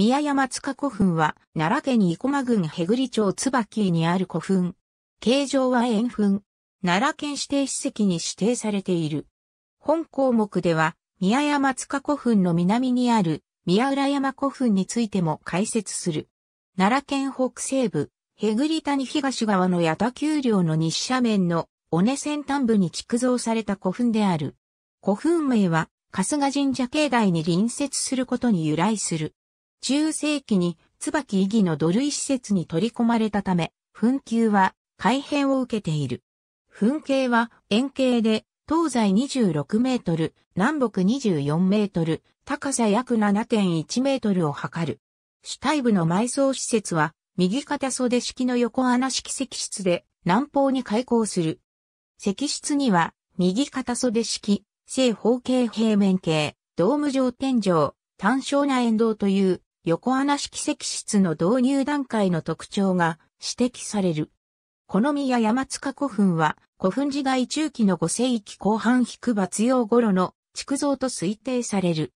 宮山塚古墳は、奈良県生駒郡へぐり町椿にある古墳。形状は円墳。奈良県指定史跡に指定されている。本項目では、宮山塚古墳の南にある宮浦山古墳についても解説する。奈良県北西部、へぐり谷東側の八田丘陵の西斜面の尾根先端部に築造された古墳である。古墳名は、春日神社境内に隣接することに由来する。中世紀に椿意義の土塁施設に取り込まれたため、墳丘は改変を受けている。墳形は円形で東西26メートル、南北24メートル、高さ約7.1メートルを測る。主体部の埋葬施設は右肩袖式の横穴式石室で南方に開口する。石室には右肩袖式、正方形平面形、ドーム状天井、単小な沿道という横穴式石室の導入段階の特徴が指摘される。この宮山塚古墳は古墳時代中期の5世紀後半引く抜用頃の築造と推定される。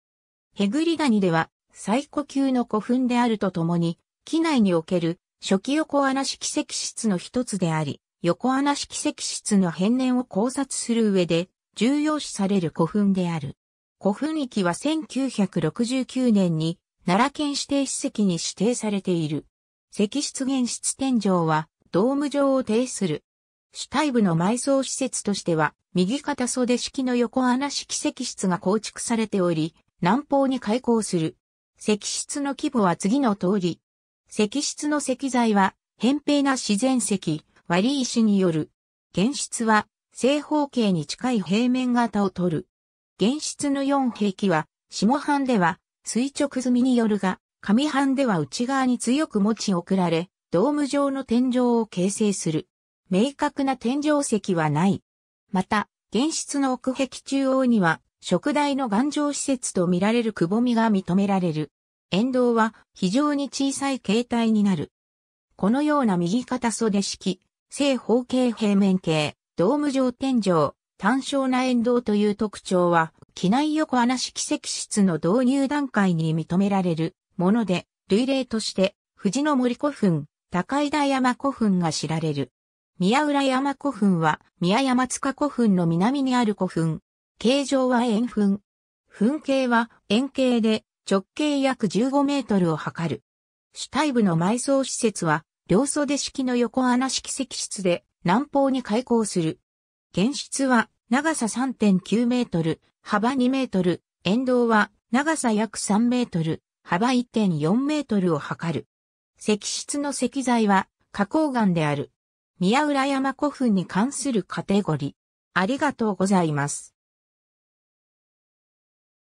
へぐり谷では最古級の古墳であるとともに、機内における初期横穴式石室の一つであり、横穴式石室の変年を考察する上で重要視される古墳である。古墳域は1969年に奈良県指定史跡に指定されている。石室現室天井は、ドーム状を呈する。主体部の埋葬施設としては、右肩袖式の横穴式石室が構築されており、南方に開口する。石室の規模は次の通り。石室の石材は、扁平な自然石、割石による。原室は、正方形に近い平面型を取る。原室の四壁は、下半では、垂直済みによるが、上半では内側に強く持ち送られ、ドーム状の天井を形成する。明確な天井石はない。また、原室の奥壁中央には、食台の頑丈施設と見られるくぼみが認められる。沿道は非常に小さい形態になる。このような右肩袖式、正方形平面形、ドーム状天井、単焦な沿道という特徴は、機内横穴式石室の導入段階に認められるもので、類例として、藤の森古墳、高井田山古墳が知られる。宮浦山古墳は、宮山塚古墳の南にある古墳。形状は円墳。墳形は円形で、直径約15メートルを測る。主体部の埋葬施設は、両袖式の横穴式石室で、南方に開口する。現室は、長さ3.9メートル、幅2メートル、沿道は長さ約3メートル、幅1.4メートルを測る。石室の石材は花崗岩である。宮浦山古墳に関するカテゴリー。ありがとうございます。